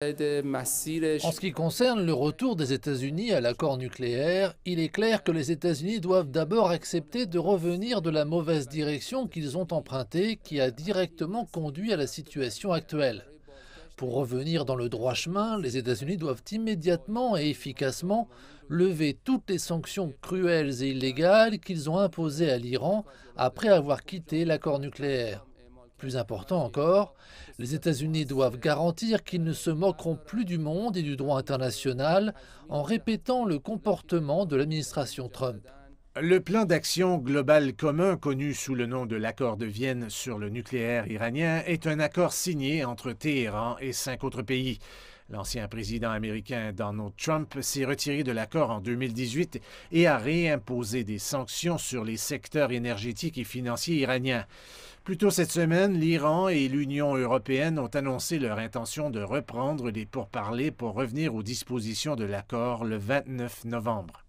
En ce qui concerne le retour des États-Unis à l'accord nucléaire, il est clair que les États-Unis doivent d'abord accepter de revenir de la mauvaise direction qu'ils ont empruntée, qui a directement conduit à la situation actuelle. Pour revenir dans le droit chemin, les États-Unis doivent immédiatement et efficacement lever toutes les sanctions cruelles et illégales qu'ils ont imposées à l'Iran après avoir quitté l'accord nucléaire. Plus important encore, les États-Unis doivent garantir qu'ils ne se moqueront plus du monde et du droit international en répétant le comportement de l'administration Trump. Le plan d'action global commun, connu sous le nom de l'accord de Vienne sur le nucléaire iranien, est un accord signé entre Téhéran et cinq autres pays. L'ancien président américain Donald Trump s'est retiré de l'accord en 2018 et a réimposé des sanctions sur les secteurs énergétiques et financiers iraniens. Plus tôt cette semaine, l'Iran et l'Union européenne ont annoncé leur intention de reprendre les pourparlers pour revenir aux dispositions de l'accord le 29 novembre.